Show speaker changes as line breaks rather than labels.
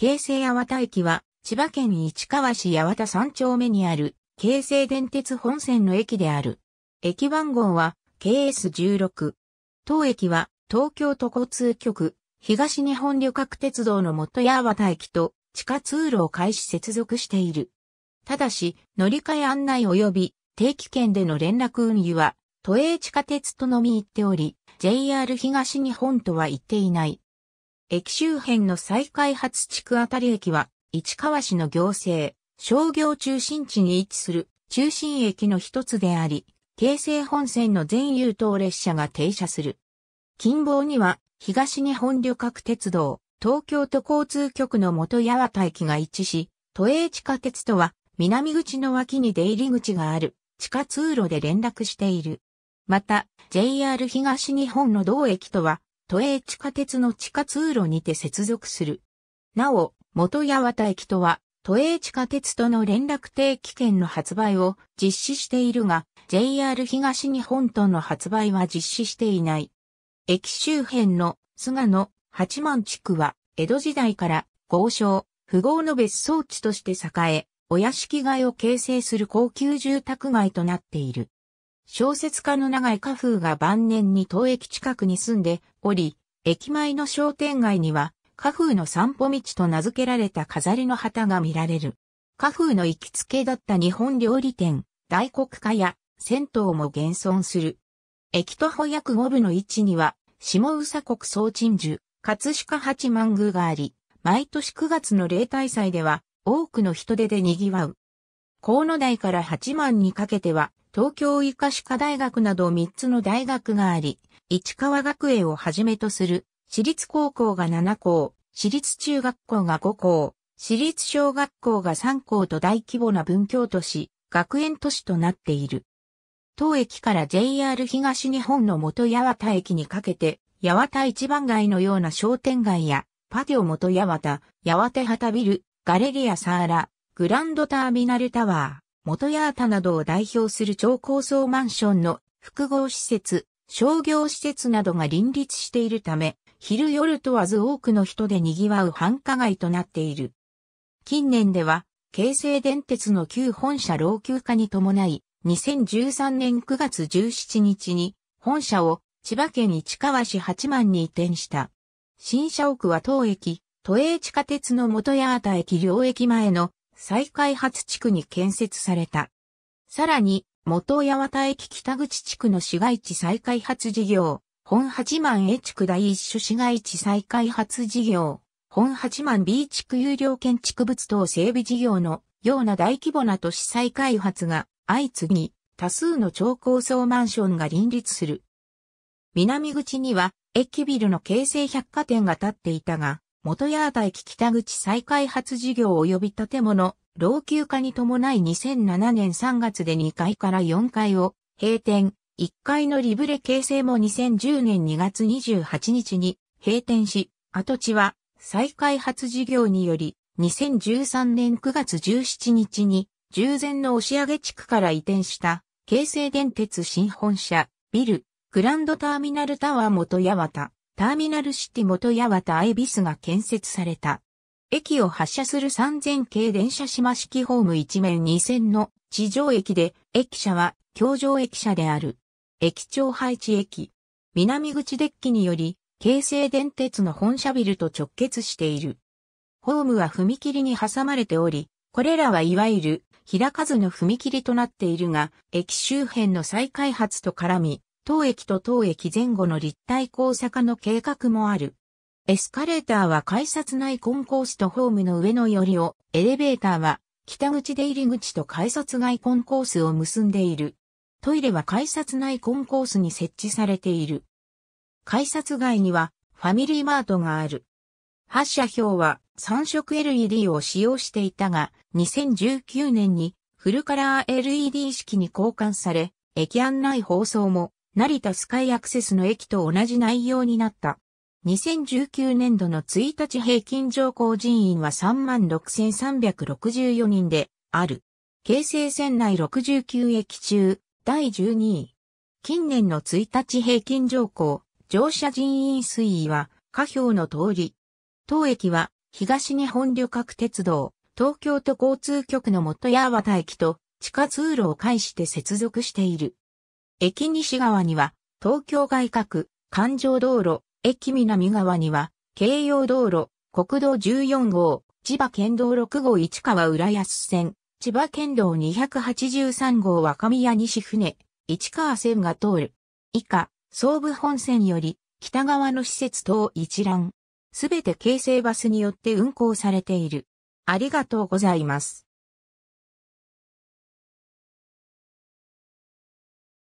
京成八幡駅は、千葉県市川市八幡三丁目にある、京成電鉄本線の駅である。駅番号は、KS16。当駅は、東京都交通局、東日本旅客鉄道の元八幡駅と、地下通路を開始接続している。ただし、乗り換え案内及び、定期券での連絡運輸は、都営地下鉄とのみ行っており、JR 東日本とは行っていない。駅周辺の再開発地区あたり駅は、市川市の行政、商業中心地に位置する中心駅の一つであり、京成本線の全優等列車が停車する。近傍には、東日本旅客鉄道、東京都交通局の元八幡駅が位置し、都営地下鉄とは、南口の脇に出入り口がある、地下通路で連絡している。また、JR 東日本の同駅とは、都営地下鉄の地下通路にて接続する。なお、元八幡駅とは、都営地下鉄との連絡定期券の発売を実施しているが、JR 東日本との発売は実施していない。駅周辺の菅野八幡地区は、江戸時代から豪商、富豪の別荘地として栄え、お屋敷街を形成する高級住宅街となっている。小説家の長井家風が晩年に当駅近くに住んでおり、駅前の商店街には、家風の散歩道と名付けられた飾りの旗が見られる。家風の行きつけだった日本料理店、大黒家や銭湯も現存する。駅徒歩約五部の位置には、下宇佐国総鎮守、葛飾八幡宮があり、毎年9月の例大祭では、多くの人手で賑わう。河野台から八幡にかけては、東京医科歯科大学など3つの大学があり、市川学園をはじめとする、私立高校が7校、私立中学校が5校、私立小学校が3校と大規模な文教都市、学園都市となっている。当駅から JR 東日本の元八幡駅にかけて、八幡一番街のような商店街や、パテオ元八幡、八幡旗ビル、ガレリアサーラ、グランドターミナルタワー、元八幡などを代表する超高層マンションの複合施設、商業施設などが林立しているため、昼夜問わず多くの人で賑わう繁華街となっている。近年では、京成電鉄の旧本社老朽化に伴い、2013年9月17日に本社を千葉県市川市八幡に移転した。新社屋は当駅、都営地下鉄の元八幡駅両駅前の再開発地区に建設された。さらに、元八幡駅北口地区の市街地再開発事業、本八幡 A 地区第一種市街地再開発事業、本八幡 B 地区有料建築物等整備事業のような大規模な都市再開発が相次ぎ、多数の超高層マンションが林立する。南口には駅ビルの京成百貨店が建っていたが、元八幡駅北口再開発事業及び建物、老朽化に伴い2007年3月で2階から4階を閉店、1階のリブレ形成も2010年2月28日に閉店し、跡地は再開発事業により2013年9月17日に従前の押上地区から移転した京成電鉄新本社ビルグランドターミナルタワー元八幡ターミナルシティ元八幡イビスが建設された。駅を発車する3000系電車島式ホーム1面2線の地上駅で、駅舎は橋上駅舎である。駅長配置駅。南口デッキにより、京成電鉄の本社ビルと直結している。ホームは踏切に挟まれており、これらはいわゆる開かずの踏切となっているが、駅周辺の再開発と絡み、当駅と当駅前後の立体交差化の計画もある。エスカレーターは改札内コンコースとホームの上の寄りを、エレベーターは北口出入り口と改札外コンコースを結んでいる。トイレは改札内コンコースに設置されている。改札外にはファミリーマートがある。発車表は3色 LED を使用していたが、2019年にフルカラー LED 式に交換され、駅案内放送も成田スカイアクセスの駅と同じ内容になった。2019年度の1日平均乗降人員は36,364人である。京成線内69駅中、第12位。近年の1日平均乗降、乗車人員推移は、下表の通り。当駅は、東日本旅客鉄道、東京都交通局の元八幡駅と、地下通路を介して接続している。駅西側には、東京外郭、環状道路、駅南側には、京葉道路、国道14号、千葉県道6号市川浦安線、千葉県道283号若宮西船、市川線が通る。以下、総武本線より、北側の施設等一覧。すべて京成バスによって運行されている。ありがとうございます。